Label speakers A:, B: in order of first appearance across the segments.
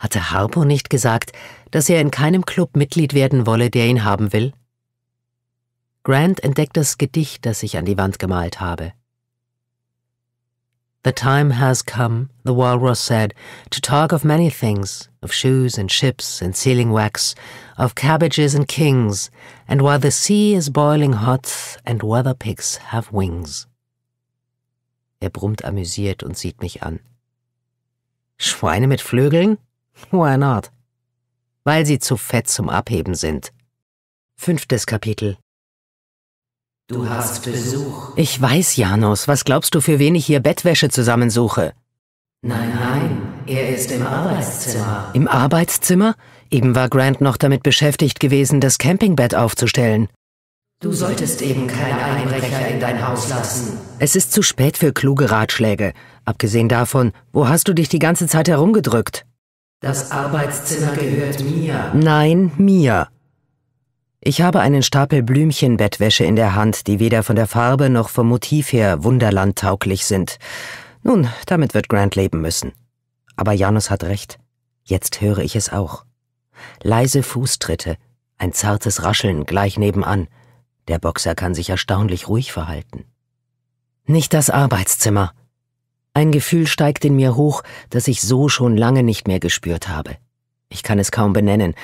A: Hatte Harpo nicht gesagt, dass er in keinem Club Mitglied werden wolle, der ihn haben will? Grant entdeckt das Gedicht, das ich an die Wand gemalt habe. The time has come, the walrus said, to talk of many things, of shoes and ships and sealing wax, of cabbages and kings, and while the sea is boiling hot and weather pigs have wings. Er brummt amüsiert und sieht mich an. Schweine mit Flügeln? Why not? Weil sie zu fett zum Abheben sind. Fünftes Kapitel. Du hast Besuch. Ich weiß, Janus. Was glaubst du, für wen ich hier Bettwäsche zusammensuche? Nein, nein. Er ist im Arbeitszimmer. Im Arbeitszimmer? Eben war Grant noch damit beschäftigt gewesen, das Campingbett aufzustellen. Du solltest eben keinen Einbrecher in dein Haus lassen. Es ist zu spät für kluge Ratschläge. Abgesehen davon, wo hast du dich die ganze Zeit herumgedrückt? Das Arbeitszimmer gehört mir. Nein, mir. Ich habe einen Stapel Blümchenbettwäsche in der Hand, die weder von der Farbe noch vom Motiv her wunderlandtauglich sind. Nun, damit wird Grant leben müssen. Aber Janus hat recht. Jetzt höre ich es auch. Leise Fußtritte, ein zartes Rascheln gleich nebenan. Der Boxer kann sich erstaunlich ruhig verhalten. Nicht das Arbeitszimmer. Ein Gefühl steigt in mir hoch, das ich so schon lange nicht mehr gespürt habe. Ich kann es kaum benennen.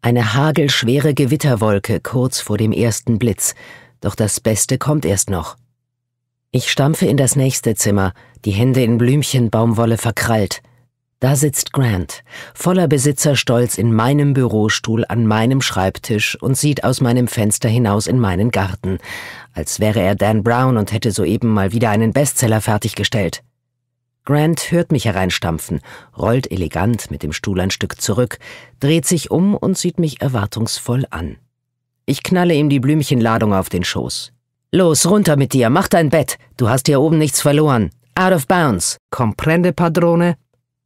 A: Eine hagelschwere Gewitterwolke kurz vor dem ersten Blitz. Doch das Beste kommt erst noch. Ich stampfe in das nächste Zimmer, die Hände in Blümchenbaumwolle verkrallt. Da sitzt Grant, voller Besitzerstolz in meinem Bürostuhl an meinem Schreibtisch und sieht aus meinem Fenster hinaus in meinen Garten, als wäre er Dan Brown und hätte soeben mal wieder einen Bestseller fertiggestellt. Grant hört mich hereinstampfen, rollt elegant mit dem Stuhl ein Stück zurück, dreht sich um und sieht mich erwartungsvoll an. Ich knalle ihm die Blümchenladung auf den Schoß. Los, runter mit dir, mach dein Bett, du hast hier oben nichts verloren. Out of bounds, comprende, Padrone?